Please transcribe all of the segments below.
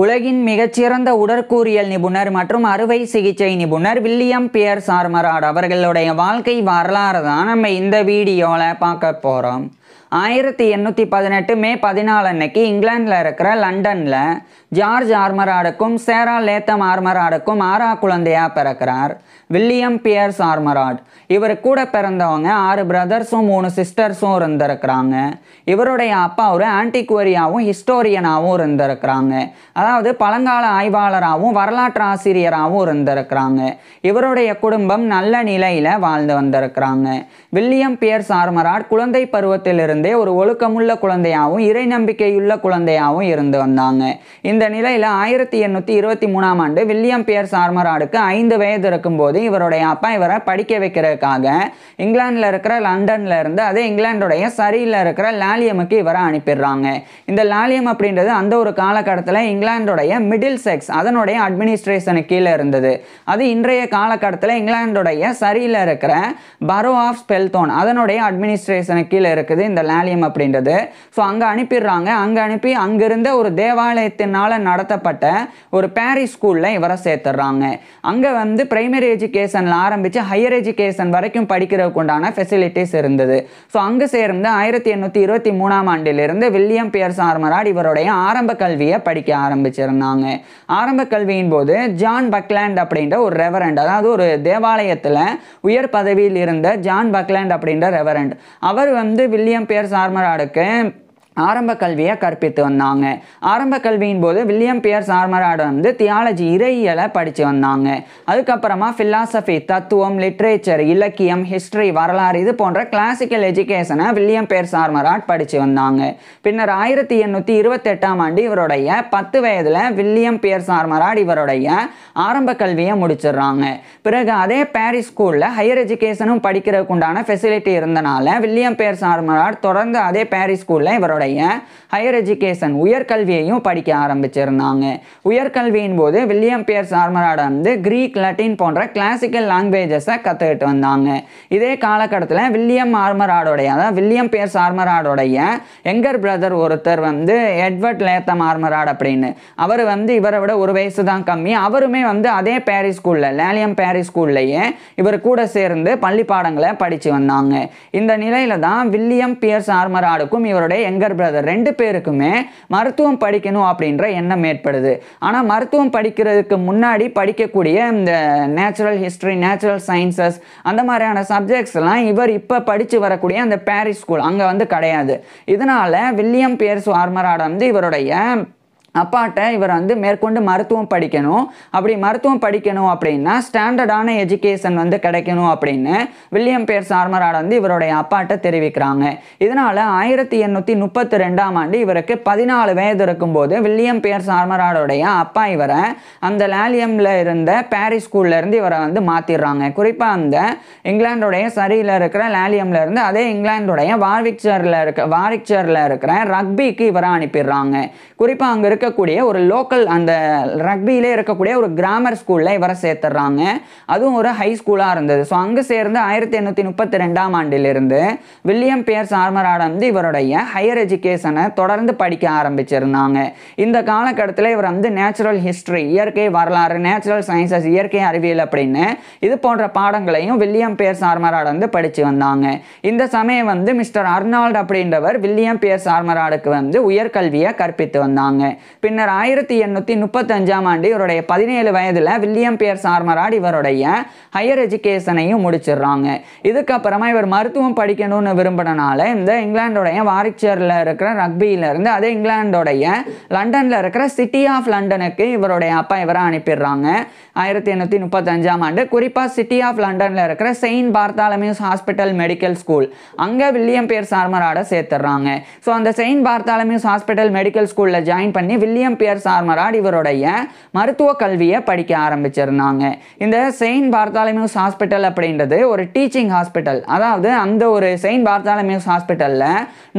உலகின் மிகச்சிறந்த உடற்கூறியல் நிபுணர் மற்றும் அறுவை சிகிச்சை நிபுணர் வில்லியம் பியர் சார்மராட் அவர்களுடைய வாழ்க்கை வரலாறு தான் நம்ம இந்த வீடியோவில் பார்க்க போகிறோம் ஆயிரத்தி எண்ணூற்றி பதினெட்டு மே பதினாலு அன்னைக்கு இங்கிலாண்டில் இருக்கிற லண்டனில் ஜார்ஜ் ஆர்மராடுக்கும் சேரா லேத்தம் ஆர்மராடுக்கும் ஆறா குழந்தையா பிறக்கிறார் வில்லியம் பியர்ஸ் ஆர்மராட் இவர் கூட பிறந்தவங்க ஆறு பிரதர்ஸும் மூணு சிஸ்டர்ஸும் இருந்திருக்கிறாங்க இவருடைய அப்பா ஒரு ஆன்டிக்வரியாகவும் ஹிஸ்டோரியனாகவும் இருந்திருக்கிறாங்க அதாவது பழங்கால ஆய்வாளராகவும் வரலாற்று ஆசிரியராகவும் இருந்திருக்கிறாங்க இவருடைய குடும்பம் நல்ல நிலையில் வாழ்ந்து வந்திருக்கிறாங்க வில்லியம் பியர்ஸ் ஆர்மராட் குழந்தை பருவத்திலிருந்து இருந்தே ஒரு ஒழுக்கமுள்ள குழந்தையாகவும் இறை நம்பிக்கையுள்ள குழந்தையாகவும் இருந்து வந்தாங்க இந்த நிலையில் ஆயிரத்தி எண்ணூற்றி இருபத்தி மூணாம் ஆண்டு வில்லியம் பியர் சார்மராடுக்கு ஐந்து வயது இருக்கும்போது இவருடைய அப்பா இவரை படிக்க வைக்கிறதுக்காக இங்கிலாந்தில் இருக்கிற லண்டனில் இருந்து அதே இங்கிலாந்துடைய சரியில் இருக்கிற லாலியமுக்கு இவரை அனுப்பிடுறாங்க இந்த லாலியம் அப்படின்றது அந்த ஒரு காலகட்டத்தில் இங்கிலாந்துடைய மிடில் செக்ஸ் அதனுடைய அட்மினிஸ்ட்ரேஷனு கீழே இருந்தது அது இன்றைய காலகட்டத்தில் இங்கிலாந்துடைய சரியில் இருக்கிற பரோ ஆஃப் ஸ்பெல்தோன் அதனுடைய அட்மினிஸ்ட்ரேஷனு கீழே இருக்குது இந்த பலாலியம் அப்படின்றது ஸோ அங்கே அனுப்பிடுறாங்க அங்கே அனுப்பி அங்கிருந்த ஒரு தேவாலயத்தினால் நடத்தப்பட்ட ஒரு பேரிஸ் ஸ்கூலில் இவரை சேர்த்துடுறாங்க அங்கே வந்து பிரைமரி எஜுகேஷனில் ஆரம்பித்து ஹையர் எஜுகேஷன் வரைக்கும் படிக்கிறதுக்கு உண்டான ஃபெசிலிட்டிஸ் இருந்தது ஸோ அங்கே சேர்ந்து ஆயிரத்தி எண்ணூற்றி இருபத்தி மூணாம் ஆண்டிலிருந்து வில்லியம் பியர்ஸ் ஆர்மராட் இவருடைய ஆரம்ப கல்வியை படிக்க ஆரம்பிச்சிருந்தாங்க ஆரம்ப கல்வியின் போது ஜான் பக்லேண்ட் அப்படின்ற ஒரு ரெவரண்ட் அதாவது ஒரு தேவாலயத்தில் உயர் பதவியில் இருந்த ஜான் பக்லேண்ட் அப்படின்ற ரெவரண்ட் அவர் வந்து வில்லியம் பியர் லேயர்ஸ் ஆர்மராக இருக்குது ஆரம்ப கல்வியை கற்பித்து வந்தாங்க ஆரம்ப கல்வியின் போது வில்லியம் பியர் சார்மராட வந்து தியாலஜி இறையியலை படித்து வந்தாங்க அதுக்கப்புறமா ஃபிலாசபி தத்துவம் லிட்ரேச்சர் இலக்கியம் ஹிஸ்ட்ரி வரலாறு இது போன்ற கிளாசிக்கல் எஜுகேஷனை வில்லியம் பியர் சார்மராட் படித்து வந்தாங்க பின்னர் ஆயிரத்தி எண்ணூற்றி இருபத்தெட்டாம் ஆண்டு இவருடைய பத்து வயதில் வில்லியம் பியர் சார்மராட் இவருடைய ஆரம்ப கல்வியை முடிச்சிடுறாங்க பிறகு அதே பாரிஸ் ஸ்கூலில் ஹையர் எஜுகேஷனும் படிக்கிறதுக்குண்டான ஃபெசிலிட்டி இருந்தனால வில்லியம் பியர் சார்மராட் தொடர்ந்து அதே பாரிஸ் ஸ்கூலில் இவரோட அவங்களுடைய ஹையர் எஜுகேஷன் உயர்கல்வியையும் படிக்க ஆரம்பிச்சிருந்தாங்க உயர்கல்வியின் போது வில்லியம் பியர்ஸ் ஆர்மராட வந்து கிரீக் லட்டின் போன்ற கிளாசிக்கல் லாங்குவேஜஸை கற்றுக்கிட்டு வந்தாங்க இதே காலகட்டத்தில் வில்லியம் ஆர்மராடோடைய அதாவது வில்லியம் பியர்ஸ் ஆர்மராடோடைய எங்கர் பிரதர் ஒருத்தர் வந்து எட்வர்ட் லேத்தம் ஆர்மராட் அப்படின்னு அவர் வந்து இவரை விட ஒரு வயசு தான் கம்மி அவருமே வந்து அதே பேரிஸ் ஸ்கூலில் லேலியம் பேரிஸ் ஸ்கூல்லையே இவர் கூட சேர்ந்து பள்ளி பாடங்களை படித்து வந்தாங்க இந்த நிலையில் தான் வில்லியம் பியர்ஸ் ஆர்மராடுக்கும் இவருடைய எங்கர் சிஸ்டர் பிரதர் ரெண்டு பேருக்குமே மருத்துவம் படிக்கணும் அப்படின்ற எண்ணம் ஏற்படுது ஆனால் மருத்துவம் படிக்கிறதுக்கு முன்னாடி படிக்கக்கூடிய இந்த நேச்சுரல் ஹிஸ்ட்ரி நேச்சுரல் சயின்சஸ் அந்த மாதிரியான சப்ஜெக்ட்ஸ்லாம் இவர் இப்போ படித்து வரக்கூடிய அந்த பாரிஸ் ஸ்கூல் அங்கே வந்து கிடையாது இதனால் வில்லியம் பியர்ஸ் வார்மராட வந்து இவருடைய அப்பாட்ட இவர் வந்து மேற்கொண்டு மருத்துவம் படிக்கணும் அப்படி மருத்துவம் படிக்கணும் அப்படின்னா ஸ்டாண்டர்டான எஜுகேஷன் வந்து கிடைக்கணும் அப்படின்னு வில்லியம் பேர் சார்மராட் வந்து இவருடைய அப்பாட்ட தெரிவிக்கிறாங்க இதனால் ஆயிரத்தி எண்ணூற்றி முப்பத்தி ரெண்டாம் ஆண்டு இவருக்கு பதினாலு வயது இருக்கும்போது வில்லியம் பேர் சார்மராடோடைய அப்பா இவரை அந்த லேலியமில் இருந்த பாரிஸ் ஸ்கூல்லேருந்து இவரை வந்து மாற்றிடுறாங்க குறிப்பாக அந்த இங்கிலாந்துடைய சரியில் இருக்கிற லேலியமில் இருந்து அதே இங்கிலாந்துடைய வார்விக்சரில் இருக்க வாரிக்சரில் இருக்கிற ரக்பிக்கு இவரை அனுப்பிடுறாங்க குறிப்பாக அங்கே இருக்கக்கூடிய ஒரு லோக்கல் அந்த ரக்பியிலே இருக்கக்கூடிய ஒரு கிராமர் ஸ்கூலில் இவரை சேர்த்துறாங்க அதுவும் ஒரு ஹை ஸ்கூலாக இருந்தது ஸோ அங்கே சேர்ந்து ஆயிரத்தி எண்ணூற்றி முப்பத்தி ரெண்டாம் ஆண்டிலிருந்து வில்லியம் பியர்ஸ் ஆர்மராட் வந்து இவருடைய ஹையர் எஜுகேஷனை தொடர்ந்து படிக்க ஆரம்பிச்சிருந்தாங்க இந்த காலகட்டத்தில் இவர் வந்து நேச்சுரல் ஹிஸ்ட்ரி இயற்கை வரலாறு நேச்சுரல் சயின்சஸ் இயற்கை அறிவியல் அப்படின்னு இது போன்ற பாடங்களையும் வில்லியம் பியர்ஸ் ஆர்மராட் வந்து படித்து வந்தாங்க இந்த சமயம் வந்து மிஸ்டர் அர்னால்ட் அப்படின்றவர் வில்லியம் பியர்ஸ் ஆர்மராடுக்கு வந்து உயர்கல்வியை கற்பித்து வந்தார் வந்தாங்க பின்னர் ஆயிரத்தி எண்ணூற்றி முப்பத்தஞ்சாம் ஆண்டு இவருடைய பதினேழு வயதில் வில்லியம் பியர் சார்மராட் இவருடைய ஹையர் எஜுகேஷனையும் முடிச்சிடுறாங்க இதுக்கப்புறமா இவர் மருத்துவம் படிக்கணும்னு விரும்பினால இந்த இங்கிலாந்துடைய வாரிச்சர்ல இருக்கிற ரக்பியில இருந்து அதே இங்கிலாந்துடைய லண்டனில் இருக்கிற சிட்டி ஆஃப் லண்டனுக்கு இவருடைய அப்பா இவரை அனுப்பிடுறாங்க ஆயிரத்தி எண்ணூற்றி முப்பத்தஞ்சாம் ஆண்டு குறிப்பாக சிட்டி ஆஃப் லண்டனில் இருக்கிற Saint Bartholomew's hospital medical school அங்கே வில்லியம் பேர் சார்மராட சேர்த்துறாங்க ஸோ அந்த செயின்ட் பார்த்தாலமியூஸ் ஹாஸ்பிட்டல் மெடிக்கல் ஸ்கூலில் ஜாயின் பண்ணி வில்லியம் பியர் சார்மராட் இவருடைய மருத்துவ கல்வியை படிக்க ஆரம்பிச்சிருந்தாங்க இந்த செயின்ட் பார்த்தாலமியூஸ் ஹாஸ்பிட்டல் அப்படின்றது ஒரு டீச்சிங் ஹாஸ்பிட்டல் அதாவது அந்த ஒரு செயின்ட் பார்த்தாலமியூஸ் ஹாஸ்பிட்டலில்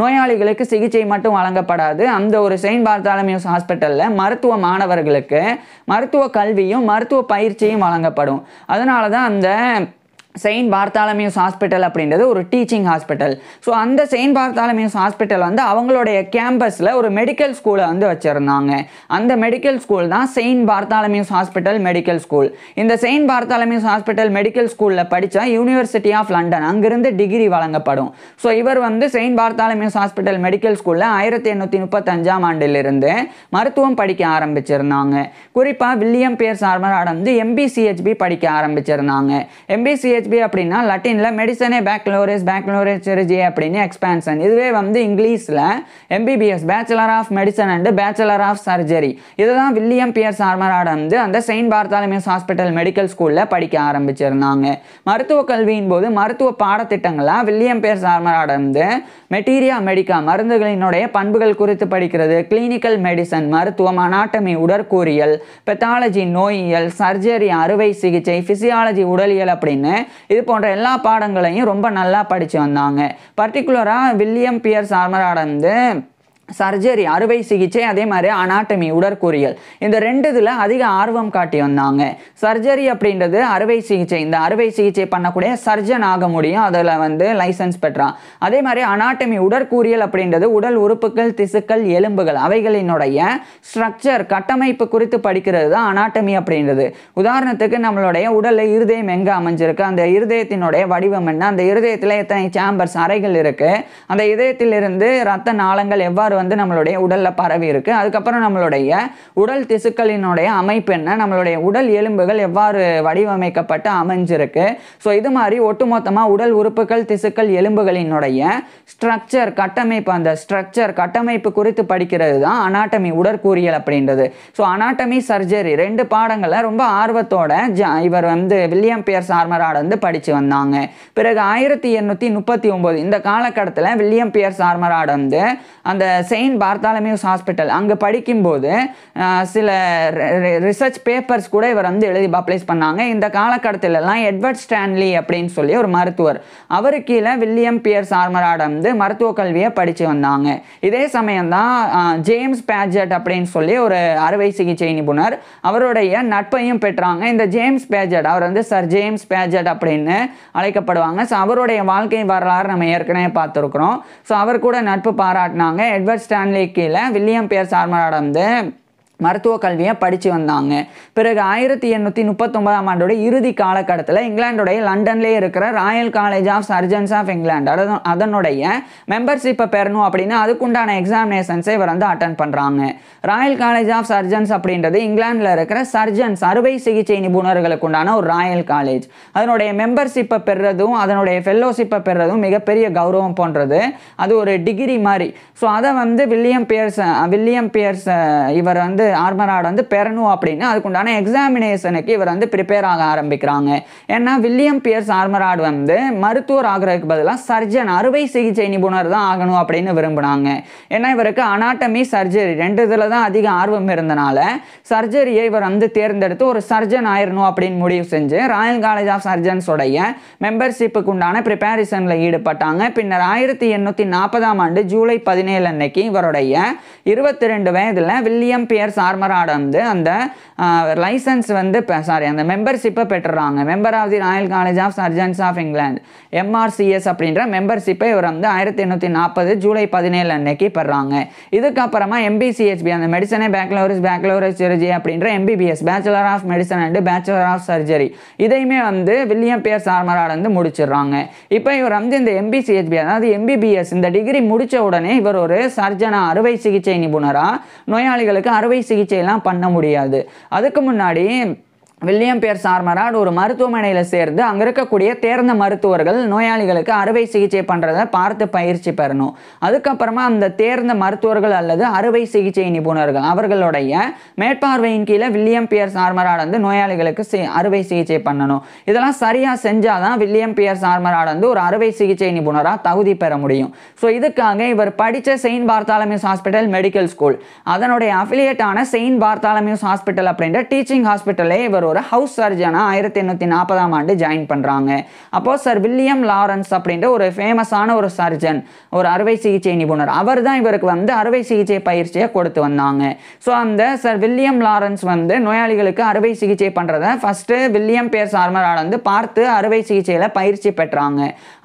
நோயாளிகளுக்கு சிகிச்சை மட்டும் வழங்கப்படாது அந்த ஒரு செயின்ட் பார்த்தாலமியூஸ் ஹாஸ்பிட்டலில் மருத்துவ மாணவர்களுக்கு மருத்துவ கல்வியும் மருத்துவ பயிற்சியும் வழங்கப்படும் அதனால தான் அந்த செயின்ட் பார்த்தாலமியூஸ் ஹாஸ்பிட்டல் அப்படின்றது ஒரு டீச்சிங் ஹாஸ்பிட்டல் ஸோ அந்த செயின்ட் பார்த்தாலமியூஸ் ஹாஸ்பிட்டல் வந்து அவங்களுடைய கேம்பஸில் ஒரு மெடிக்கல் ஸ்கூலை வந்து வச்சுருந்தாங்க அந்த மெடிக்கல் ஸ்கூல் தான் Saint Bartholomew's hospital medical school இந்த செயின்ட் பார்த்தாலமியூஸ் ஹாஸ்பிட்டல் மெடிக்கல் ஸ்கூலில் படித்தா யூனிவர்சிட்டி ஆஃப் லண்டன் அங்கிருந்து டிகிரி வழங்கப்படும் ஸோ இவர் வந்து செயின்ட் பார்த்தாலமியூஸ் ஹாஸ்பிட்டல் மெடிக்கல் ஸ்கூலில் ஆயிரத்தி எண்ணூற்றி முப்பத்தஞ்சாம் ஆண்டிலிருந்து மருத்துவம் படிக்க ஆரம்பிச்சிருந்தாங்க குறிப்பாக வில்லியம் பேர் சார்மராடம் வந்து எம்பிசிஹெச்பி படிக்க ஆரம்பிச்சிருந்தாங்க எம்பிசிஹெச் பிஹெச்பி அப்படின்னா லட்டினில் மெடிசனே பேக்லோரேஸ் பேக்லோரேஸ் செரிஜி அப்படின்னு எக்ஸ்பான்ஷன் இதுவே வந்து இங்கிலீஷில் MBBS bachelor of medicine and bachelor of surgery இதுதான் வில்லியம் பியர் சார்மராட வந்து அந்த செயின்ட் பார்த்தாலமியஸ் ஹாஸ்பிட்டல் மெடிக்கல் ஸ்கூலில் படிக்க ஆரம்பிச்சிருந்தாங்க மருத்துவ கல்வியின் போது மருத்துவ பாடத்திட்டங்களாக வில்லியம் பியர் சார்மராட வந்து மெட்டீரியா மெடிக்கா மருந்துகளினுடைய பண்புகள் குறித்து படிக்கிறது கிளினிக்கல் மெடிசன் மருத்துவம் அனாட்டமி உடற்கூறியல் பெத்தாலஜி நோயியல் சர்ஜரி அறுவை சிகிச்சை ஃபிசியாலஜி உடலியல் அப்படின்னு இது போன்ற எல்லா பாடங்களையும் ரொம்ப நல்லா படித்து வந்தாங்க பர்டிகுலராக வில்லியம் பியர்ஸ் சார்மராட வந்து சர்ஜரி அறுவை சிகிச்சை அதே மாதிரி அனாட்டமி உடற்கூறியல் இந்த ரெண்டு இதில் அதிக ஆர்வம் காட்டி வந்தாங்க சர்ஜரி அப்படின்றது அறுவை சிகிச்சை இந்த அறுவை சிகிச்சை பண்ணக்கூடிய சர்ஜன் ஆக முடியும் அதில் வந்து லைசன்ஸ் பெற்றான் அதே மாதிரி அனாட்டமி உடற்கூறியல் அப்படின்றது உடல் உறுப்புகள் திசுக்கள் எலும்புகள் அவைகளினுடைய ஸ்ட்ரக்சர் கட்டமைப்பு குறித்து படிக்கிறது தான் அனாட்டமி அப்படின்றது உதாரணத்துக்கு நம்மளுடைய உடலில் இருதயம் எங்கே அமைஞ்சிருக்கு அந்த இருதயத்தினுடைய வடிவம் என்ன அந்த இருதயத்தில் எத்தனை சேம்பர்ஸ் அறைகள் இருக்குது அந்த இதயத்திலிருந்து ரத்த நாளங்கள் எவ்வாறு வந்து நம்மளுடைய உடலில் பரவி இருக்குது அதுக்கப்புறம் நம்மளுடைய உடல் திசுக்களினுடைய அமைப்பு என்ன நம்மளுடைய உடல் எலும்புகள் எவ்வாறு வடிவமைக்கப்பட்டு அமைஞ்சிருக்கு ஸோ இது மாதிரி ஒட்டுமொத்தமாக உடல் உறுப்புகள் திசுக்கள் எலும்புகளினுடைய ஸ்ட்ரக்சர் கட்டமைப்பு அந்த ஸ்ட்ரக்சர் கட்டமைப்பு குறித்து படிக்கிறது தான் அனாட்டமி உடற்கூறியல் அப்படின்றது ஸோ அனாட்டமி சர்ஜரி ரெண்டு பாடங்களை ரொம்ப ஆர்வத்தோட இவர் வந்து வில்லியம் பியர் ஆர்மராட் வந்து படித்து வந்தாங்க பிறகு ஆயிரத்தி எண்ணூற்றி முப்பத்தி ஒம்பது இந்த காலகட்டத்தில் வில்லியம் பியர் ஆர்மராட் வந்து அந்த செயின்ட் பார்த்தாலமியூஸ் ஹாஸ்பிட்டல் அங்கே படிக்கும்போது சில ரிசர்ச் பேப்பர்ஸ் கூட இவர் வந்து எழுதி பப்ளைஸ் பண்ணாங்க இந்த காலகட்டத்திலலாம் எட்வர்ட் ஸ்டான்லி அப்படின்னு சொல்லி ஒரு மருத்துவர் அவரு கீழே வில்லியம் பியர்ஸ் ஆர்மராட் வந்து மருத்துவ கல்வியை படித்து வந்தாங்க இதே சமயம் தான் ஜேம்ஸ் பேஜட் அப்படின்னு சொல்லி ஒரு அறுவை சிகிச்சை நிபுணர் அவருடைய நட்பையும் பெற்றாங்க இந்த ஜேம்ஸ் பேஜட் அவர் வந்து சார் ஜேம்ஸ் பேஜட் அப்படின்னு அழைக்கப்படுவாங்க ஸோ அவருடைய வாழ்க்கை வரலாறு நம்ம ஏற்கனவே பார்த்துருக்குறோம் ஸோ அவர் கூட நட்பு பாராட்டினாங்க எட்வர்ட் ஸ்டான்லி கீழே வில்லியம் பியர்ஸ் ஆர்மராட் வந்து மருத்துவ கல்வியை படித்து வந்தாங்க பிறகு ஆயிரத்தி எண்ணூற்றி முப்பத்தொன்பதாம் ஆண்டோட இறுதி காலகட்டத்தில் இங்கிலாண்டுடைய லண்டன்லேயே இருக்கிற royal college of surgeons of England அதாவது அதனுடைய மெம்பர்ஷிப்பை பெறணும் அப்படின்னா அதுக்குண்டான எக்ஸாமினேஷன்ஸை இவர் வந்து அட்டன் பண்ணுறாங்க ராயல் காலேஜ் ஆஃப் சர்ஜன்ஸ் அப்படின்றது இங்கிலாண்டில் இருக்கிற சர்ஜன்ஸ் அறுவை சிகிச்சை நிபுணர்களுக்கு உண்டான ஒரு ராயல் காலேஜ் அதனுடைய மெம்பர்ஷிப்பை பெறுறதும் அதனுடைய ஃபெல்லோஷிப்பை பெறுறதும் மிகப்பெரிய கௌரவம் போன்றது அது ஒரு டிகிரி மாதிரி ஸோ அதை வந்து வில்லியம் பியர்ஸ் வில்லியம் பியர்ஸ் இவர் வந்து ஆர்மராட் வந்து பெறணும் அப்படின்னு அதுக்குண்டான எக்ஸாமினேஷனுக்கு இவர் வந்து ப்ரிப்பேர் ஆக ஆரம்பிக்கிறாங்க ஏன்னா வில்லியம் பியர்ஸ் ஆர்மராட் வந்து மருத்துவர் ஆகிறதுக்கு பதிலாக சர்ஜன் அறுவை சிகிச்சை நிபுணர் தான் ஆகணும் அப்படின்னு விரும்பினாங்க ஏன்னா இவருக்கு அனாட்டமி சர்ஜரி ரெண்டு இதில் தான் அதிக ஆர்வம் இருந்தனால சர்ஜரியை இவர் வந்து தேர்ந்தெடுத்து ஒரு சர்ஜன் ஆயிடணும் அப்படின்னு முடிவு செஞ்சு ராயல் காலேஜ் ஆஃப் சர்ஜன்ஸோடைய மெம்பர்ஷிப்புக்கு உண்டான ப்ரிப்பேரிசனில் ஈடுபட்டாங்க பின்னர் ஆயிரத்தி எண்ணூற்றி நாற்பதாம் ஆண்டு ஜூலை பதினேழு அன்னைக்கு இவருடைய இருபத்தி ரெண்டு வயதில் வில்லியம் பியர்ஸ் சார்மராட வந்து அந்த லைசன்ஸ் வந்து சாரி அந்த மெம்பர்ஷிப்பை பெற்றுறாங்க member of the royal college of surgeons of England MRCS அப்படின்ற மெம்பர்ஷிப்பை இவர் வந்து ஆயிரத்தி எண்ணூற்றி நாற்பது ஜூலை பதினேழு அன்னைக்கு பெறாங்க இதுக்கப்புறமா எம்பிசிஹெச்பி அந்த மெடிசனே பேக்லோரிஸ் பேக்லோரிஸ் சர்ஜி அப்படின்ற MBBS bachelor of medicine and bachelor of surgery இதையுமே வந்து வில்லியம் பியர் சார்மராட வந்து முடிச்சிடுறாங்க இப்போ இவர் வந்து இந்த எம்பிசிஹெச்பி அதாவது எம்பிபிஎஸ் இந்த டிகிரி முடித்த உடனே இவர் ஒரு சர்ஜனா அறுவை சிகிச்சை நிபுணராக நோயாளிகளுக்கு அறுவை சிகிச்சையெல்லாம் பண்ண முடியாது அதுக்கு முன்னாடி வில்லியம் பேர் சார்மராட் ஒரு மருத்துவமனையில் சேர்ந்து அங்கே இருக்கக்கூடிய தேர்ந்த மருத்துவர்கள் நோயாளிகளுக்கு அறுவை சிகிச்சை பண்ணுறத பார்த்து பயிற்சி பெறணும் அதுக்கப்புறமா அந்த தேர்ந்த மருத்துவர்கள் அல்லது அறுவை சிகிச்சை நிபுணர்கள் அவர்களுடைய மேற்பார்வையின் கீழே வில்லியம் பியர் சார்மராட் வந்து நோயாளிகளுக்கு அறுவை சிகிச்சை பண்ணணும் இதெல்லாம் சரியாக செஞ்சால் தான் வில்லியம் பியர் சார்மராட் வந்து ஒரு அறுவை சிகிச்சை நிபுணராக தகுதி பெற முடியும் ஸோ இதுக்காக இவர் படித்த saint Bartholomew's hospital medical school அதனுடைய அஃபிலியேட்டான செயின்ட் பார்த்தாலமியூஸ் ஹாஸ்பிட்டல் அப்படின்ற டீச்சிங் ஹாஸ்பிட்டலே இவர் ஒரு ஹவுஸ் சர்ஜனாக ஆயிரத்தி எண்ணூற்றி நாற்பதாம் ஆண்டு ஜாயின் பண்ணுறாங்க அப்போது சார் வில்லியம் லாரன்ஸ் அப்படின்ற ஒரு ஃபேமஸான ஒரு சர்ஜன் ஒரு அறுவை சிகிச்சை நிபுணர் அவர் தான் இவருக்கு வந்து அறுவை சிகிச்சை பயிற்சியை கொடுத்து வந்தாங்க ஸோ அந்த சார் வில்லியம் லாரன்ஸ் வந்து நோயாளிகளுக்கு அறுவை சிகிச்சை பண்ணுறத ஃபஸ்ட்டு வில்லியம் பேர் சார்மரால் வந்து பார்த்து அறுவை சிகிச்சையில் பயிற்சி பெற்றாங்க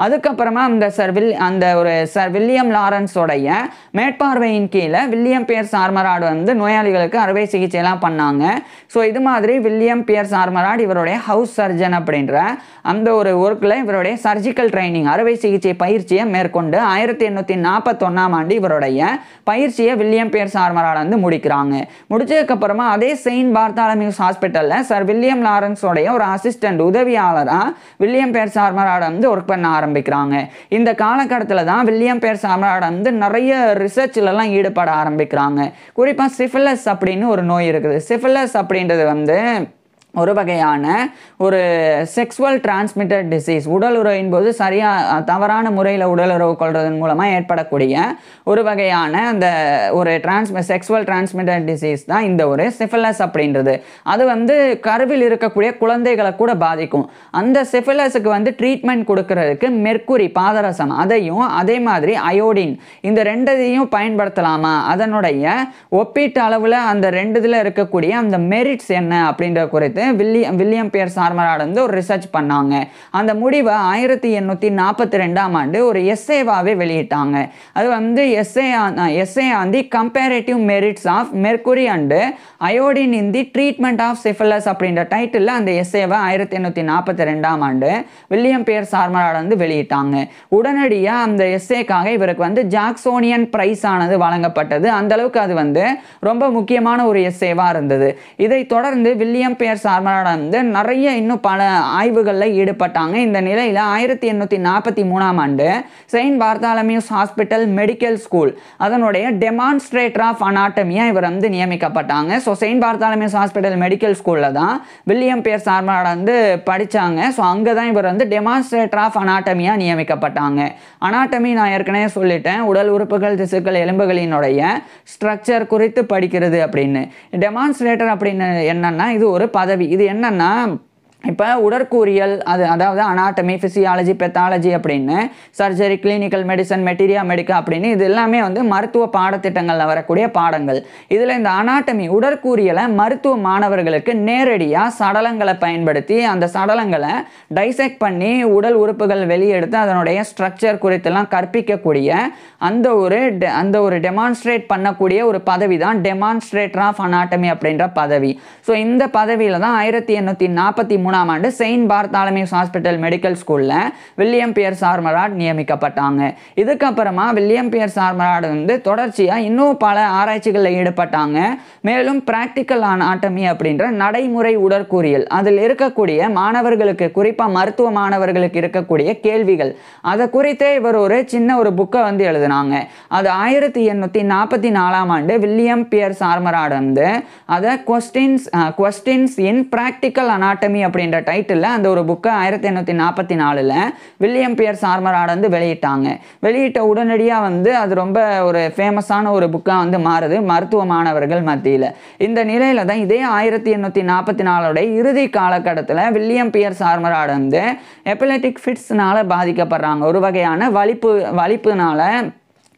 அதுக்கப்புறமா அந்த சார் வில் அந்த ஒரு சார் வில்லியம் லாரன்ஸோடைய மேற்பார்வையின் கீழே வில்லியம் பேர் சார்மராடு வந்து நோயாளிகளுக்கு அறுவை சிகிச்சையெல்லாம் பண்ணாங்க ஸோ இது மாதிரி வில்லியம் பேர் பியர்ஸ் ஆர்மராட் இவருடைய ஹவுஸ் சர்ஜன் அப்படின்ற அந்த ஒரு ஒர்க்கில் இவருடைய சர்ஜிக்கல் ட்ரைனிங் அறுவை சிகிச்சை பயிற்சியை மேற்கொண்டு ஆயிரத்தி எண்ணூற்றி நாற்பத்தொன்னாம் ஆண்டு இவருடைய பயிற்சியை வில்லியம் பியர்ஸ் ஆர்மராட் வந்து முடிக்கிறாங்க முடிச்சதுக்கப்புறமா அதே செயின்ட் பார்த்தாலமியூஸ் ஹாஸ்பிட்டலில் சார் வில்லியம் லாரன்ஸோடைய ஒரு அசிஸ்டண்ட் உதவியாளராக வில்லியம் பேர்ஸ் ஆர்மராட் வந்து ஒர்க் பண்ண ஆரம்பிக்கிறாங்க இந்த காலகட்டத்தில் தான் வில்லியம் பேர்ஸ் ஆர்மராட் வந்து நிறைய ரிசர்ச்லலாம் ஈடுபட ஆரம்பிக்கிறாங்க குறிப்பாக சிஃபிலஸ் அப்படின்னு ஒரு நோய் இருக்குது சிஃபிலஸ் அப்படின்றது வந்து ஒரு வகையான ஒரு செக்ஸுவல் டிரான்ஸ்மிட்டட் டிசீஸ் உடல் உறவின் போது சரியாக தவறான முறையில் உடல் உறவு கொள்வதன் மூலமாக ஏற்படக்கூடிய ஒரு வகையான அந்த ஒரு டிரான்ஸ்மி செக்ஸுவல் டிரான்ஸ்மிட்டட் டிசீஸ் தான் இந்த ஒரு சிஃபிலஸ் அப்படின்றது அது வந்து கருவில் இருக்கக்கூடிய குழந்தைகளை கூட பாதிக்கும் அந்த சிஃபிலஸுக்கு வந்து ட்ரீட்மெண்ட் கொடுக்கறதுக்கு மெர்க்குரி பாதரசம் அதையும் அதே மாதிரி அயோடின் இந்த ரெண்டதையும் பயன்படுத்தலாமா அதனுடைய ஒப்பீட்டு அளவில் அந்த ரெண்டுதில் இருக்கக்கூடிய அந்த மெரிட்ஸ் என்ன அப்படின்ற குறித்து வில்லியம் வில்லியம் பியர் சார்மராட் வந்து ஒரு ரிசர்ச் பண்ணாங்க அந்த முடிவை ஆயிரத்தி எண்ணூற்றி நாற்பத்தி ரெண்டாம் ஆண்டு ஒரு எஸ்ஏவாகவே வெளியிட்டாங்க அது வந்து essay essay on the comparative merits of mercury and iodine in the treatment of syphilis அப்படின்ற டைட்டிலில் அந்த எஸ்ஏவை ஆயிரத்தி எண்ணூற்றி நாற்பத்தி ரெண்டாம் ஆண்டு வில்லியம் பியர் சார்மராட் வந்து வெளியிட்டாங்க உடனடியாக அந்த எஸ்ஏக்காக இவருக்கு வந்து ஜாக்சோனியன் பிரைஸ் ஆனது வழங்கப்பட்டது அந்த அளவுக்கு அது வந்து ரொம்ப முக்கியமான ஒரு எஸ்ஏவாக இருந்தது இதை தொடர்ந்து வில்லியம் பியர் சார் நார்மனாடாக நிறைய இன்னும் பல ஆய்வுகளில் ஈடுபட்டாங்க இந்த நிலையில் ஆயிரத்தி எண்ணூற்றி நாற்பத்தி மூணாம் ஆண்டு saint Bartholomew's hospital medical school அதனுடைய டெமான்ஸ்ட்ரேட்டர் ஆஃப் அனாட்டமியாக இவர் வந்து நியமிக்கப்பட்டாங்க so saint Bartholomew's hospital medical ஸ்கூலில் தான் வில்லியம் பேர் சார்மனாட் வந்து படித்தாங்க ஸோ அங்கே தான் இவர் வந்து டெமான்ஸ்ட்ரேட்டர் ஆஃப் அனாட்டமியாக நியமிக்கப்பட்டாங்க அனாட்டமி நான் ஏற்கனவே சொல்லிட்டேன் உடல் உறுப்புகள் திசுக்கள் எலும்புகளினுடைய ஸ்ட்ரக்சர் குறித்து படிக்கிறது அப்படின்னு டெமான்ஸ்ட்ரேட்டர் அப்படின்னு என்னன்னா இது ஒரு பதவி இது என்னென்னா இப்போ உடற்கூறியல் அது அதாவது அனாட்டமி ஃபிசியாலஜி பெத்தாலஜி அப்படின்னு surgery clinical medicine materia medica அப்படின்னு இது எல்லாமே வந்து மருத்துவ பாடத்திட்டங்களில் வரக்கூடிய பாடங்கள் இதில் இந்த அனாட்டமி உடற்கூறியலை மருத்துவ மாணவர்களுக்கு நேரடியாக சடலங்களை பயன்படுத்தி அந்த சடலங்களை டைசெக்ட் பண்ணி உடல் உறுப்புகள் வெளியெடுத்து அதனுடைய ஸ்ட்ரக்சர் குறித்தெல்லாம் கற்பிக்கக்கூடிய அந்த ஒரு அந்த ஒரு டெமான்ஸ்ட்ரேட் பண்ணக்கூடிய ஒரு பதவி தான் டெமான்ஸ்ட்ரேட்டர் ஆஃப் அனாட்டமி அப்படின்ற பதவி ஸோ இந்த பதவியில் தான் ஆயிரத்தி எண்ணூற்றி நாற்பத்தி மூணாம் ஆண்டு செயின்ட் பார்த்தாலமேஸ் ஹாஸ்பிட்டல் மெடிக்கல் ஸ்கூலில் வில்லியம் பியர் சார்மராட் நியமிக்கப்பட்டாங்க இதுக்கப்புறமா வில்லியம் பியர் சார்மராட் வந்து தொடர்ச்சியாக இன்னும் பல ஆராய்ச்சிகளில் ஈடுபட்டாங்க மேலும் பிராக்டிக்கல் ஆன் ஆட்டமி அப்படின்ற நடைமுறை உடற்கூறியல் அதில் இருக்கக்கூடிய மாணவர்களுக்கு குறிப்பாக மருத்துவ மாணவர்களுக்கு இருக்கக்கூடிய கேள்விகள் அதை குறித்தே இவர் ஒரு சின்ன ஒரு புக்கை வந்து எழுதினாங்க அது ஆயிரத்தி எண்ணூற்றி நாற்பத்தி நாலாம் ஆண்டு வில்லியம் பியர் சார்மராட் வந்து அதை questions questions in practical anatomy அப்படின்ற டைட்டிலில் அந்த ஒரு புக்கை ஆயிரத்தி எண்ணூற்றி நாற்பத்தி நாலில் வில்லியம் பியர் சார்மராட வந்து வெளியிட்டாங்க வெளியிட்ட உடனடியாக வந்து அது ரொம்ப ஒரு ஃபேமஸான ஒரு புக்காக வந்து மாறுது மருத்துவ மாணவர்கள் மத்தியில் இந்த நிலையில் தான் இதே ஆயிரத்தி எண்ணூற்றி நாற்பத்தி நாலோடைய இறுதி காலகட்டத்தில் வில்லியம் பியர் சார்மராட வந்து எப்பலெட்டிக் ஃபிட்ஸ்னால் பாதிக்கப்படுறாங்க ஒரு வகையான வலிப்பு வலிப்புனால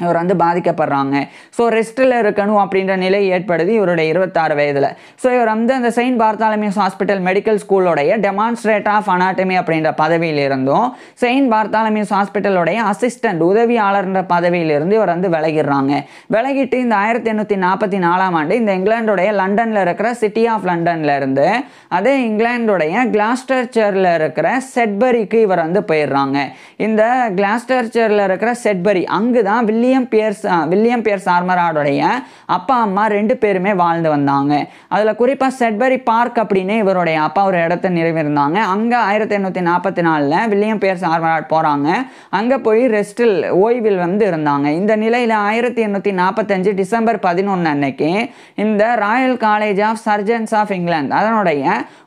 இவர் வந்து பாதிக்கப்படுறாங்க ஸோ ரெஸ்ட்டில் இருக்கணும் அப்படின்ற நிலை ஏற்படுது இவருடைய இருபத்தாறு வயதில் ஸோ இவர் வந்து அந்த செயின்ட் பார்த்தாலமியஸ் ஹாஸ்பிட்டல் மெடிக்கல் ஸ்கூலோடைய டெமான்ஸ்ட்ரேட் ஆஃப் அனாட்டமி அப்படின்ற பதவியில் இருந்தும் செயின்ட் பார்த்தாலமியஸ் ஹாஸ்பிட்டலோடைய அசிஸ்டன்ட் உதவியாளர்ன்ற பதவியிலிருந்து இவர் வந்து விலகிடுறாங்க விலகிட்டு இந்த ஆயிரத்தி எண்ணூற்றி நாற்பத்தி நாலாம் ஆண்டு இந்த இங்கிலாண்டுடைய லண்டனில் இருக்கிற சிட்டி ஆஃப் லண்டனில் இருந்து அதே இங்கிலாண்டுடைய கிளாஸ்டர்ச்சரில் இருக்கிற செட்பரிக்கு இவர் வந்து போயிடுறாங்க இந்த கிளாஸ்டர்ச்சரில் இருக்கிற செட்பரி அங்கு தான் வில்லி வில்லியம் பியர்ஸ் வில்லியம் பியர்ஸ் ஆர்மராடோடைய அப்பா அம்மா ரெண்டு பேருமே வாழ்ந்து வந்தாங்க அதில் குறிப்பாக செட்பரி பார்க் அப்படின்னு இவருடைய அப்பா ஒரு இடத்த இருந்தாங்க அங்கே ஆயிரத்தி எண்ணூற்றி நாற்பத்தி நாலில் வில்லியம் பியர்ஸ் ஆர்மராட் போகிறாங்க அங்கே போய் ரெஸ்டில் ஓய்வில் வந்து இருந்தாங்க இந்த நிலையில் ஆயிரத்தி எண்ணூற்றி நாற்பத்தஞ்சு டிசம்பர் பதினொன்று அன்னைக்கு இந்த royal college of surgeons of England அதனுடைய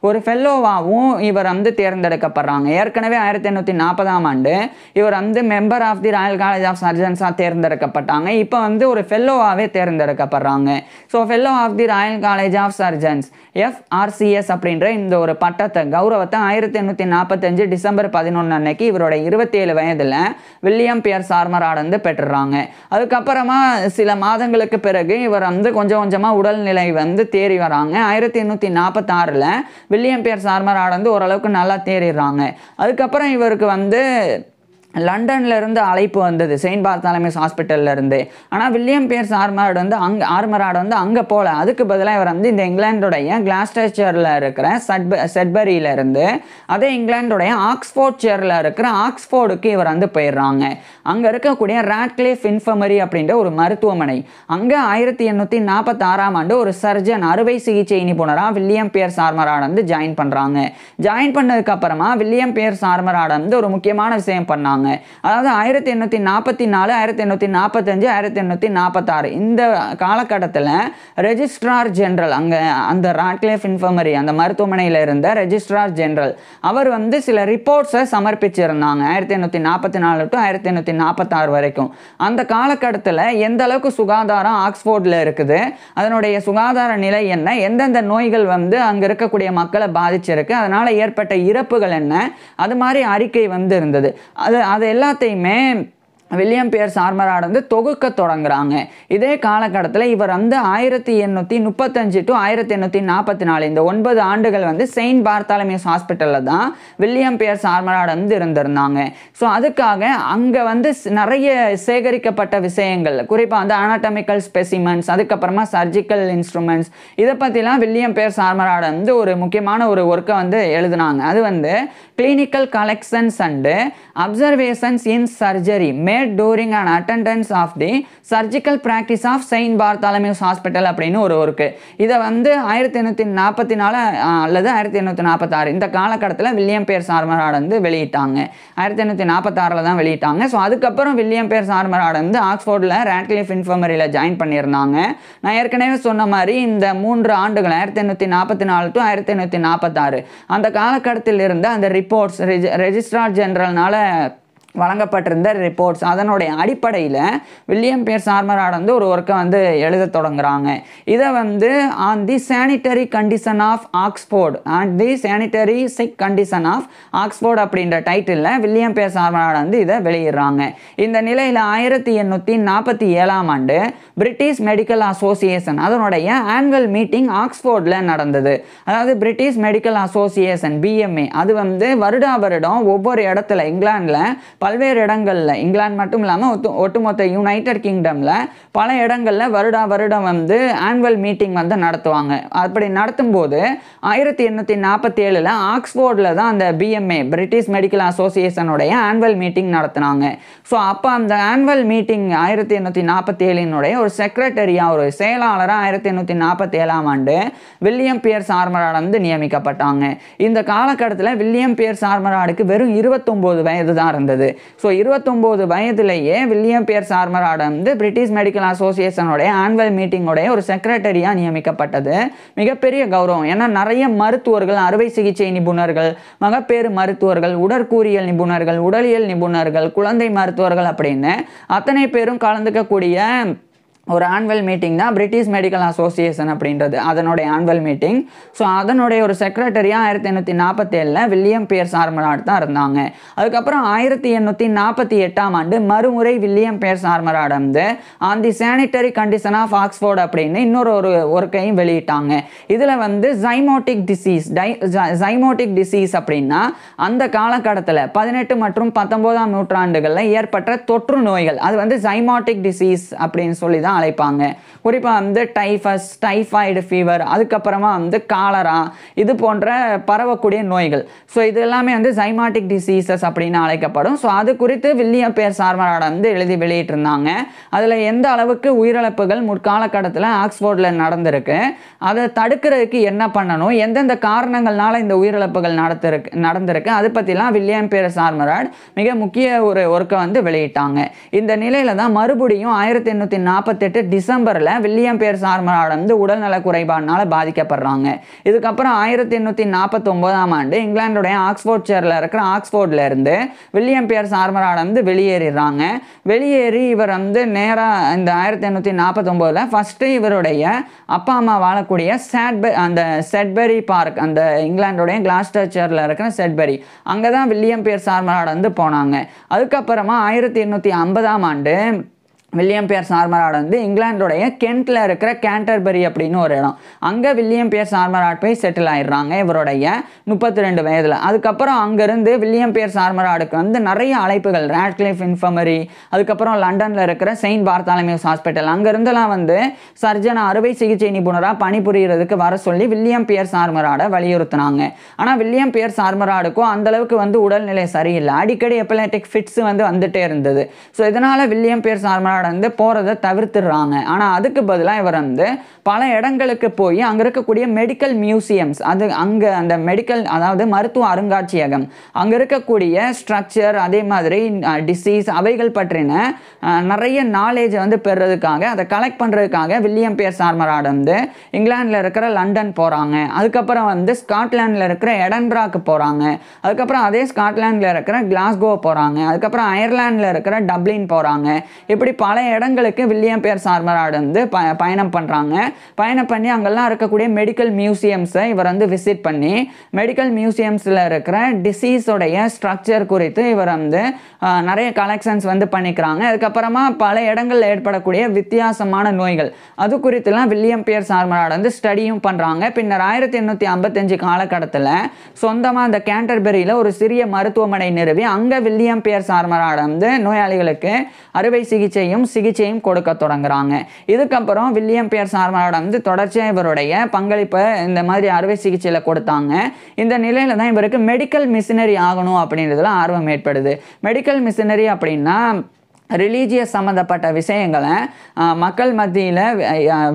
ஒரு ஃபெல்லோவாகவும் இவர் வந்து தேர்ந்தெடுக்கப்படுறாங்க ஏற்கனவே ஆயிரத்தி எண்ணூற்றி நாற்பதாம் ஆண்டு இவர் வந்து member of the royal college of சர்ஜன்ஸாக தேர்ந்தெடுக்க தேர்ந்தெடுக்கப்பட்டாங்க இப்போ வந்து ஒரு ஃபெல்லோவாகவே தேர்ந்தெடுக்கப்படுறாங்க so fellow of the royal college of surgeons FRCS அப்படின்ற இந்த ஒரு பட்டத்தை கௌரவத்தை ஆயிரத்தி எண்ணூற்றி நாற்பத்தஞ்சு டிசம்பர் பதினொன்று அன்னைக்கு இவரோட இருபத்தேழு வயதில் வில்லியம் பியர் சார்மராட் வந்து பெற்றுறாங்க அதுக்கப்புறமா சில மாதங்களுக்கு பிறகு இவர் வந்து கொஞ்சம் கொஞ்சமாக உடல்நிலை வந்து தேறி வராங்க ஆயிரத்தி எண்ணூற்றி நாற்பத்தாறில் வில்லியம் பியர் சார்மராட் வந்து ஓரளவுக்கு நல்லா தேறிடுறாங்க அதுக்கப்புறம் இவருக்கு வந்து லண்டன்லேருந்து அழைப்பு வந்தது செயின்ட் பார்த்தாலமிஸ் ஹாஸ்பிட்டல்லேருந்து ஆனால் வில்லியம் பியர்ஸ் ஆர்மராட் வந்து அங்கே ஆர்மராட் வந்து அங்கே போகல அதுக்கு பதிலாக இவர் வந்து இந்த இங்கிலாண்டுடைய சேரில் இருக்கிற சட்ப செட்பரியிலேருந்து அதே இங்கிலாண்டுடைய சேரில் இருக்கிற ஆக்ஸ்போர்டுக்கு இவர் வந்து போயிடுறாங்க அங்கே இருக்கக்கூடிய ராட்க்ளிஃப் இன்ஃபமரி அப்படின்ற ஒரு மருத்துவமனை அங்கே ஆயிரத்தி எண்ணூற்றி நாற்பத்தாறாம் ஆண்டு ஒரு சர்ஜன் அறுவை சிகிச்சை நிபுணராக வில்லியம் பியர்ஸ் ஆர்மராட் வந்து ஜாயின் பண்ணுறாங்க ஜாயின் பண்ணதுக்கப்புறமா வில்லியம் பியர்ஸ் ஆர்மராட் வந்து ஒரு முக்கியமான விஷயம் பண்ணாங்க சொல்கிறாங்க அதாவது ஆயிரத்தி எண்ணூற்றி நாற்பத்தி நாலு ஆயிரத்தி எண்ணூற்றி நாற்பத்தஞ்சு ஆயிரத்தி எண்ணூற்றி நாற்பத்தாறு இந்த காலகட்டத்தில் ரெஜிஸ்ட்ரார் ஜென்ரல் அங்கே அந்த ராட்லேஃப் இன்ஃபர்மரி அந்த மருத்துவமனையில் இருந்த ரெஜிஸ்ட்ரார் ஜென்ரல் அவர் வந்து சில ரிப்போர்ட்ஸை சமர்ப்பிச்சிருந்தாங்க ஆயிரத்தி எண்ணூற்றி நாற்பத்தி நாலு டு ஆயிரத்தி எண்ணூற்றி நாற்பத்தாறு வரைக்கும் அந்த காலகட்டத்தில் எந்த அளவுக்கு சுகாதாரம் ஆக்ஸ்போர்டில் இருக்குது அதனுடைய சுகாதார நிலை என்ன எந்தெந்த நோய்கள் வந்து அங்கே இருக்கக்கூடிய மக்களை பாதிச்சிருக்கு அதனால் ஏற்பட்ட இறப்புகள் என்ன அது மாதிரி அறிக்கை வந்து இருந்தது அது அது எல்லாத்தையுமே வில்லியம் பியர்ஸ் ஆர்மராட் வந்து தொகுக்க தொடங்குறாங்க இதே காலகட்டத்தில் இவர் வந்து ஆயிரத்தி எண்ணூற்றி முப்பத்தஞ்சு டு ஆயிரத்தி எண்ணூற்றி நாற்பத்தி நாலு இந்த ஒன்பது ஆண்டுகள் வந்து செயின்ட் பார்த்தாலமியஸ் ஹாஸ்பிட்டலில் தான் வில்லியம் பியர்ஸ் சார்மராட் வந்து இருந்திருந்தாங்க ஸோ அதுக்காக அங்கே வந்து நிறைய சேகரிக்கப்பட்ட விஷயங்கள் குறிப்பாக வந்து அனாட்டமிக்கல் ஸ்பெசிமெண்ட்ஸ் அதுக்கப்புறமா சர்ஜிக்கல் இன்ஸ்ட்ருமெண்ட்ஸ் இதை பற்றிலாம் வில்லியம் பியர்ஸ் சார்மராட் வந்து ஒரு முக்கியமான ஒரு ஒர்க்கை வந்து எழுதினாங்க அது வந்து clinical collections and observations in surgery made during and attendance of the surgical practice of saint Bartholomew's hospital அப்படின்னு ஒரு ஒர்க்கு இதை வந்து ஆயிரத்தி எண்ணூற்றி நாற்பத்தி நாலு அல்லது ஆயிரத்தி எண்ணூற்றி நாற்பத்தாறு இந்த காலகட்டத்தில் வில்லியம் பேர் சார்மராட் வந்து வெளியிட்டாங்க ஆயிரத்தி எண்ணூற்றி நாற்பத்தாறில் தான் வெளியிட்டாங்க ஸோ அதுக்கப்புறம் வில்லியம் பேர் சார்மராட் வந்து ஆக்ஸ்போர்டில் ரேட்லிஃப் இன்ஃபர்மரியில் ஜாயின் பண்ணியிருந்தாங்க நான் ஏற்கனவே சொன்ன மாதிரி இந்த மூன்று ஆண்டுகள் ஆயிரத்தி எண்ணூற்றி நாற்பத்தி நாலு டு ஆயிரத்தி எண்ணூற்றி நாற்பத்தாறு அந்த காலகட்டத்தில் இருந்து அந்த ரிப்போர்ட்ஸ் ரெஜி ரெஜிஸ்ட்ரார் ஜென்ரல்னால் வழங்கப்பட்டிருந்த ரிப்போர்ட்ஸ் அதனுடைய அடிப்படையில் வில்லியம் பியர்ஸ் ஆர்மராட் வந்து ஒரு ஒர்க்கை வந்து எழுத தொடங்குறாங்க இதை வந்து on the sanitary condition of Oxford on the sanitary சிக் கண்டிஷன் ஆஃப் ஆக்ஸ்போர்ட் அப்படின்ற டைட்டிலில் வில்லியம் பியர்ஸ் ஆர்மராட் வந்து இதை வெளியிடுறாங்க இந்த நிலையில் ஆயிரத்தி எண்ணூற்றி நாற்பத்தி ஏழாம் ஆண்டு பிரிட்டிஷ் மெடிக்கல் அசோசியேஷன் அதனுடைய ஆனுவல் மீட்டிங் ஆக்ஸ்போர்டில் நடந்தது அதாவது பிரிட்டிஷ் மெடிக்கல் அசோசியேஷன் பிஎம்ஏ அது வந்து வருடா வருடம் ஒவ்வொரு இடத்துல இங்கிலாண்டில் பல்வேறு இடங்களில் இங்கிலாந்து மட்டும் இல்லாமல் ஒட்டு ஒட்டுமொத்த யுனைடெட் கிங்டமில் பல இடங்களில் வருடா வருடம் வந்து ஆனுவல் மீட்டிங் வந்து நடத்துவாங்க அப்படி நடத்தும் போது ஆயிரத்தி எண்ணூற்றி நாற்பத்தி ஏழில் ஆக்ஸ்போர்டில் தான் அந்த பிஎம்ஏ பிரிட்டிஷ் மெடிக்கல் அசோசியேஷனுடைய ஆன்வல் மீட்டிங் நடத்துனாங்க ஸோ அப்போ அந்த ஆனுவல் மீட்டிங் ஆயிரத்தி எண்ணூற்றி நாற்பத்தி ஏழினுடைய ஒரு செக்ரட்டரியாக ஒரு செயலாளராக ஆயிரத்தி எண்ணூற்றி நாற்பத்தி ஏழாம் ஆண்டு வில்லியம் பியர்ஸ் ஆர்மராட் வந்து நியமிக்கப்பட்டாங்க இந்த காலகட்டத்தில் வில்லியம் பியர்ஸ் ஆர்மராடுக்கு வெறும் இருபத்தொம்போது வயது தான் இருந்தது ஸோ இருபத்தொம்போது வயதிலேயே வில்லியம் பியர்ஸ் ஆர்மர் ஆடம் வந்து பிரிட்டிஷ் மெடிக்கல் அசோசியேஷனுடைய ஆன்வல் மீட்டிங்கோடைய ஒரு செக்ரட்டரியாக நியமிக்கப்பட்டது மிகப்பெரிய கௌரவம் ஏன்னா நிறைய மருத்துவர்கள் அறுவை சிகிச்சை நிபுணர்கள் மகப்பேறு மருத்துவர்கள் உடற்கூறியல் நிபுணர்கள் உடலியல் நிபுணர்கள் குழந்தை மருத்துவர்கள் அப்படின்னு அத்தனை பேரும் கலந்துக்கக்கூடிய ஒரு ஆனுவல் தான் பிரிட்டிஷ் மெடிக்கல் அசோசியேஷன் அப்படின்றது அதனுடைய ஆனுவல் மீட்டிங் ஸோ அதனுடைய ஒரு செக்ரட்டரியாக ஆயிரத்தி எண்ணூற்றி நாற்பத்தி ஏழில் வில்லியம் பியர்ஸ் ஆர்மராட் தான் இருந்தாங்க அதுக்கப்புறம் ஆயிரத்தி எண்ணூற்றி நாற்பத்தி எட்டாம் ஆண்டு மறுமுறை வில்லியம் பியர்ஸ் ஆர்மராட் வந்து on the sanitary condition of Oxford அப்படின்னு இன்னொரு ஒரு ஒர்க்கையும் வெளியிட்டாங்க இதில் வந்து ஜைமோட்டிக் டிசீஸ் டை ஜைமோட்டிக் டிசீஸ் அப்படின்னா அந்த காலகட்டத்தில் பதினெட்டு மற்றும் பத்தொம்போதாம் நூற்றாண்டுகளில் ஏற்பட்ட தொற்று நோய்கள் அது வந்து ஜைமாட்டிக் டிசீஸ் அப்படின்னு சொல்லி தான் அழைப்பாங்க குறிப்பாக வந்து டைஃபஸ் டைஃபாய்டு ஃபீவர் அதுக்கப்புறமா வந்து காலரா இது போன்ற பரவக்கூடிய நோய்கள் ஸோ இது எல்லாமே வந்து சைமாட்டிக் டிசீசஸ் அப்படின்னு அழைக்கப்படும் ஸோ அது குறித்து வில்லியம் பேர் சார்மராட வந்து எழுதி வெளியிட்டிருந்தாங்க அதில் எந்த அளவுக்கு உயிரிழப்புகள் கட்டத்தில் ஆக்ஸ்போர்டில் நடந்திருக்கு அதை தடுக்கிறதுக்கு என்ன பண்ணணும் எந்தெந்த காரணங்கள்னால இந்த உயிரிழப்புகள் நடத்திருக்கு நடந்திருக்கு அதை பற்றிலாம் வில்லியம் பேர் சார்மராட் மிக முக்கிய ஒரு ஒர்க்கை வந்து வெளியிட்டாங்க இந்த நிலையில் தான் மறுபடியும் ஆயிரத்தி எண்ணூற்றி நாற்பத்தி இருபத்தெட்டு டிசம்பரில் வில்லியம் பேர் ஆர்மரால் வந்து உடல்நல குறைபாடினால் பாதிக்கப்படுறாங்க இதுக்கப்புறம் ஆயிரத்தி எண்ணூற்றி நாற்பத்தொம்போதாம் ஆண்டு இங்கிலாந்துடைய ஆக்ஸ்போர்ட் சேரில் இருக்கிற ஆக்ஸ்போர்டில் இருந்து வில்லியம் பேர் ஆர்மரால் வந்து வெளியேறிடுறாங்க வெளியேறி இவர் வந்து நேராக இந்த ஆயிரத்தி எண்ணூற்றி நாற்பத்தொம்போதில் ஃபஸ்ட்டு இவருடைய அப்பா அம்மா வாழக்கூடிய சேட்பெ அந்த செட்பெரி பார்க் அந்த கிளாஸ்டர் சேரில் இருக்கிற செட்பெரி அங்கே தான் வில்லியம் பியர்ஸ் ஆர்மரால் வந்து போனாங்க அதுக்கப்புறமா ஆயிரத்தி எண்ணூற்றி ஐம்பதாம் ஆண்டு வில்லியம் பியர்ஸ் ஆர்மராட் வந்து இங்கிலாந்துடைய கென்ட்டில் இருக்கிற கேண்டர்பரி அப்படின்னு ஒரு இடம் அங்கே வில்லியம் பியர்ஸ் ஆர்மராட் போய் செட்டில் ஆயிடுறாங்க இவருடைய முப்பத்தி ரெண்டு வயதில் அதுக்கப்புறம் அங்கேருந்து வில்லியம் பியர்ஸ் ஆர்மராடுக்கு வந்து நிறைய அழைப்புகள் ரேட்லிஃப் இன்ஃபமரி அதுக்கப்புறம் லண்டனில் இருக்கிற செயின்ட் பார்த்தாலமியூஸ் ஹாஸ்பிட்டல் அங்கேருந்துலாம் வந்து சர்ஜன் அறுவை சிகிச்சை நிபுணராக பணிபுரியறதுக்கு வர சொல்லி வில்லியம் பியர்ஸ் ஆர்மராடை வலியுறுத்தினாங்க ஆனால் வில்லியம் பியர்ஸ் ஆர்மராடுக்கும் அந்தளவுக்கு வந்து உடல்நிலை சரியில்லை அடிக்கடி எப்பிலேட்டிக் ஃபிட்ஸ் வந்து வந்துட்டே இருந்தது ஸோ இதனால் வில்லியம் பியர்ஸ் ஆர்மராட் நடந்து போகிறத தவிர்த்துடுறாங்க ஆனால் அதுக்கு பதிலாக இவர் வந்து பல இடங்களுக்கு போய் அங்கே இருக்கக்கூடிய மெடிக்கல் மியூசியம்ஸ் அது அங்கே அந்த மெடிக்கல் அதாவது மருத்துவ அருங்காட்சியகம் அங்கே இருக்கக்கூடிய ஸ்ட்ரக்சர் அதே மாதிரி டிசீஸ் அவைகள் பற்றின நிறைய நாலேஜை வந்து பெறுறதுக்காக அதை கலெக்ட் பண்ணுறதுக்காக வில்லியம் பேர் சார்மராட் வந்து இங்கிலாண்டில் இருக்கிற லண்டன் போகிறாங்க அதுக்கப்புறம் வந்து ஸ்காட்லாண்டில் இருக்கிற எடன்ராக்கு போகிறாங்க அதுக்கப்புறம் அதே ஸ்காட்லாண்டில் இருக்கிற கிளாஸ்கோ போகிறாங்க அதுக்கப்புறம் அயர்லாண்டில் இருக்கிற டப்ளின் போகிறாங்க இப்படி பல பல இடங்களுக்கு வில்லியம் பேர் சார்மராடு வந்து ப பயணம் பண்ணுறாங்க பயணம் பண்ணி அங்கெல்லாம் இருக்கக்கூடிய மெடிக்கல் மியூசியம்ஸை இவர் வந்து விசிட் பண்ணி மெடிக்கல் மியூசியம்ஸில் இருக்கிற டிசீஸோடைய ஸ்ட்ரக்சர் குறித்து இவர் வந்து நிறைய கலெக்ஷன்ஸ் வந்து பண்ணிக்கிறாங்க அதுக்கப்புறமா பல இடங்களில் ஏற்படக்கூடிய வித்தியாசமான நோய்கள் அது குறித்துலாம் வில்லியம் பேர் சார்மராட் வந்து ஸ்டடியும் பண்ணுறாங்க பின்னர் ஆயிரத்தி எண்ணூற்றி ஐம்பத்தஞ்சு காலகட்டத்தில் சொந்தமாக அந்த கேண்டர்பெரியில் ஒரு சிறிய மருத்துவமனை நிறுவி அங்கே வில்லியம் பேர் சார்மராட் வந்து நோயாளிகளுக்கு அறுவை சிகிச்சையும் மற்றும் சிகிச்சையும் கொடுக்க தொடங்குறாங்க இதுக்கப்புறம் வில்லியம் பியர் சார்மனோட வந்து தொடர்ச்சியாக இவருடைய பங்களிப்பை இந்த மாதிரி அறுவை சிகிச்சையில் கொடுத்தாங்க இந்த நிலையில் தான் இவருக்கு மெடிக்கல் மிஷினரி ஆகணும் அப்படின்றதுல ஆர்வம் ஏற்படுது மெடிக்கல் மிஷினரி அப்படின்னா ரிலீஜியஸ் சம்மந்தப்பட்ட விஷயங்களை மக்கள் மத்தியில்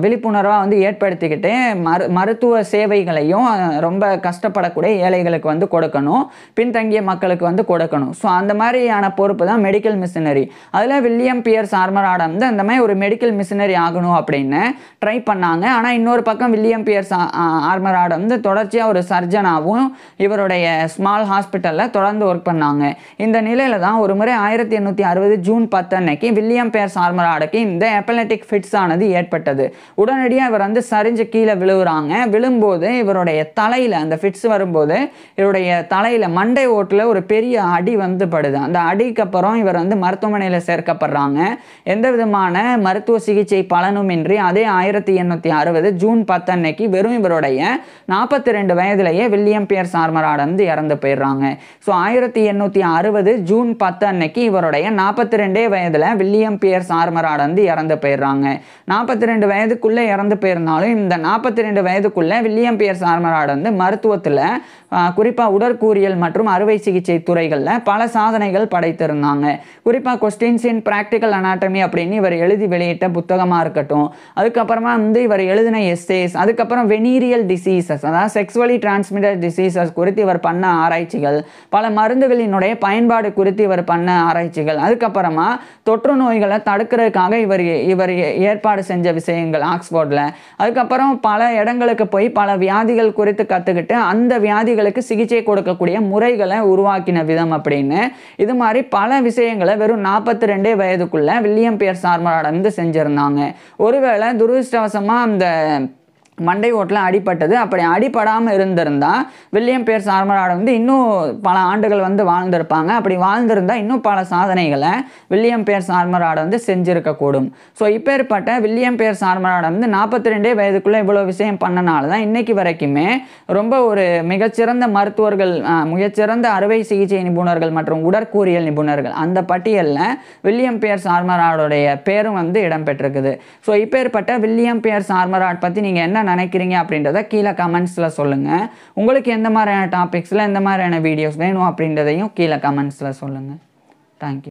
விழிப்புணர்வாக வந்து ஏற்படுத்திக்கிட்டு மரு மருத்துவ சேவைகளையும் ரொம்ப கஷ்டப்படக்கூடிய ஏழைகளுக்கு வந்து கொடுக்கணும் பின்தங்கிய மக்களுக்கு வந்து கொடுக்கணும் ஸோ அந்த மாதிரியான பொறுப்பு தான் மெடிக்கல் மிஷினரி அதில் வில்லியம் பியர்ஸ் ஆர்மராடம் வந்து அந்த மாதிரி ஒரு மெடிக்கல் மிஷினரி ஆகணும் அப்படின்னு ட்ரை பண்ணாங்க ஆனால் இன்னொரு பக்கம் வில்லியம் பியர்ஸ் ஆர்மராடம் வந்து தொடர்ச்சியாக ஒரு சர்ஜனாகவும் இவருடைய ஸ்மால் ஹாஸ்பிட்டலில் தொடர்ந்து ஒர்க் பண்ணாங்க இந்த நிலையில் தான் ஒரு முறை ஆயிரத்தி எண்ணூற்றி அறுபது ஜூன் பத்து பத்தன்னைக்கு வில்லியம் பேர் சார்மராடுக்கு இந்த எப்பலெட்டிக் ஃபிட்ஸ் ஆனது ஏற்பட்டது உடனடியாக இவர் வந்து சரிஞ்சு கீழே விழுவுறாங்க விழும்போது இவருடைய தலையில் அந்த ஃபிட்ஸ் வரும்போது இவருடைய தலையில் மண்டை ஓட்டில் ஒரு பெரிய அடி வந்து படுது அந்த அடிக்கு அப்புறம் இவர் வந்து மருத்துவமனையில் சேர்க்கப்படுறாங்க எந்த விதமான மருத்துவ சிகிச்சை பலனுமின்றி அதே ஆயிரத்தி எண்ணூற்றி அறுபது ஜூன் பத்தன்னைக்கு வெறும் இவருடைய நாற்பத்தி ரெண்டு வயதிலேயே வில்லியம் பியர்ஸ் ஆர்மராட் வந்து இறந்து போயிடுறாங்க ஸோ ஆயிரத்தி எண்ணூற்றி அறுபது ஜூன் பத்து அன்னைக்கு இவருடைய நாற்பத்தி ரெண்டே வயதில் வில்லியம் பியர் ஆர்மராட் வந்து இறந்து போயிடுறாங்க நாற்பத்தி ரெண்டு வயதுக்குள்ளே இறந்து போயிருந்தாலும் இந்த நாற்பத்தி ரெண்டு வயதுக்குள்ளே வில்லியம் பியர் ஆர்மராட் வந்து மருத்துவத்தில் குறிப்பாக உடற்கூறியல் மற்றும் அறுவை சிகிச்சை துறைகளில் பல சாதனைகள் படைத்திருந்தாங்க குறிப்பாக கொஸ்டின்ஸ் இன் ப்ராக்டிக்கல் அனாட்டமி அப்படின்னு இவர் எழுதி வெளியிட்ட புத்தகமாக இருக்கட்டும் அதுக்கப்புறமா வந்து இவர் எழுதின எஸ்டேஸ் அதுக்கப்புறம் வெனீரியல் டிசீசஸ் அதாவது செக்ஸுவலி டிரான்ஸ்மிட்டட் டிசீசஸ் குறித்து இவர் பண்ண ஆராய்ச்சிகள் பல மருந்துகளினுடைய பயன்பாடு குறித்து இவர் பண்ண ஆராய்ச்சிகள் அதுக்கப்புறமா தொற்று நோய்களை தடுக்கிறதுக்காக இவர் இவர் ஏற்பாடு செஞ்ச விஷயங்கள் ஆக்ஸ்போர்டில் அதுக்கப்புறம் பல இடங்களுக்கு போய் பல வியாதிகள் குறித்து கற்றுக்கிட்டு அந்த வியாதிகளுக்கு சிகிச்சை கொடுக்கக்கூடிய முறைகளை உருவாக்கின விதம் அப்படின்னு இது மாதிரி பல விஷயங்களை வெறும் நாற்பத்தி ரெண்டே வயதுக்குள்ளே வில்லியம் பியர் சார்மராட் வந்து செஞ்சுருந்தாங்க ஒருவேளை துரதிருஷ்டவசமாக அந்த மண்டை ஓட்டில் அடிப்பட்டது அப்படி அடிப்படாமல் இருந்திருந்தால் வில்லியம் பேர் சார்மராட வந்து இன்னும் பல ஆண்டுகள் வந்து வாழ்ந்திருப்பாங்க அப்படி வாழ்ந்திருந்தால் இன்னும் பல சாதனைகளை வில்லியம் பேர் சார்மராட வந்து செஞ்சுருக்கக்கூடும் ஸோ இப்பேற்பட்ட வில்லியம் பேர் சார்மராட வந்து நாற்பத்தி ரெண்டே வயதுக்குள்ளே இவ்வளோ விஷயம் பண்ணனால தான் இன்றைக்கி வரைக்குமே ரொம்ப ஒரு மிகச்சிறந்த மருத்துவர்கள் மிகச்சிறந்த அறுவை சிகிச்சை நிபுணர்கள் மற்றும் உடற்கூறியல் நிபுணர்கள் அந்த பட்டியலில் வில்லியம் பேர் சார்மராடோடைய பேரும் வந்து இடம்பெற்றிருக்குது ஸோ இப்பேற்பட்ட வில்லியம் பேர் சார்மராட் பற்றி நீங்கள் என்ன நினைக்கிறீங்க அப்படின்றத கீழே கமெண்ட்ஸில் சொல்லுங்கள் உங்களுக்கு எந்த மாதிரியான டாபிக்ஸில் எந்த மாதிரியான வீடியோஸ் வேணும் அப்படின்றதையும் கீழே கமெண்ட்ஸில் சொல்லுங்கள் தேங்க்யூ